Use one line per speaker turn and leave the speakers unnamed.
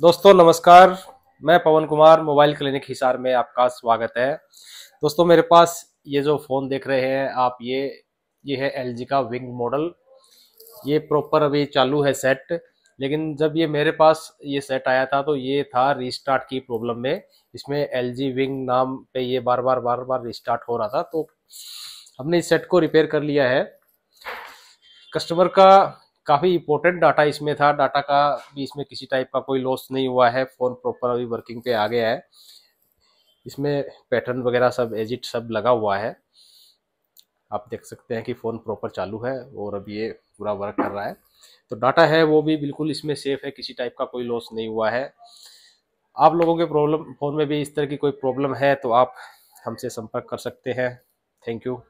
दोस्तों नमस्कार मैं पवन कुमार मोबाइल क्लिनिक हिसार में आपका स्वागत है दोस्तों मेरे पास ये जो फ़ोन देख रहे हैं आप ये ये है एल का विंग मॉडल ये प्रॉपर अभी चालू है सेट लेकिन जब ये मेरे पास ये सेट आया था तो ये था रीस्टार्ट की प्रॉब्लम में इसमें एल विंग नाम पे ये बार बार बार बार रिस्टार्ट हो रहा था तो हमने इस सेट को रिपेयर कर लिया है कस्टमर का काफ़ी इंपॉर्टेंट डाटा इसमें था डाटा का भी इसमें किसी टाइप का कोई लॉस नहीं हुआ है फ़ोन प्रॉपर अभी वर्किंग पे आ गया है इसमें पैटर्न वगैरह सब एजिट सब लगा हुआ है आप देख सकते हैं कि फ़ोन प्रॉपर चालू है और अभी ये पूरा वर्क कर रहा है तो डाटा है वो भी बिल्कुल इसमें सेफ़ है किसी टाइप का कोई लॉस नहीं हुआ है आप लोगों के प्रॉब्लम फ़ोन में भी इस तरह की कोई प्रॉब्लम है तो आप हमसे संपर्क कर सकते हैं थैंक यू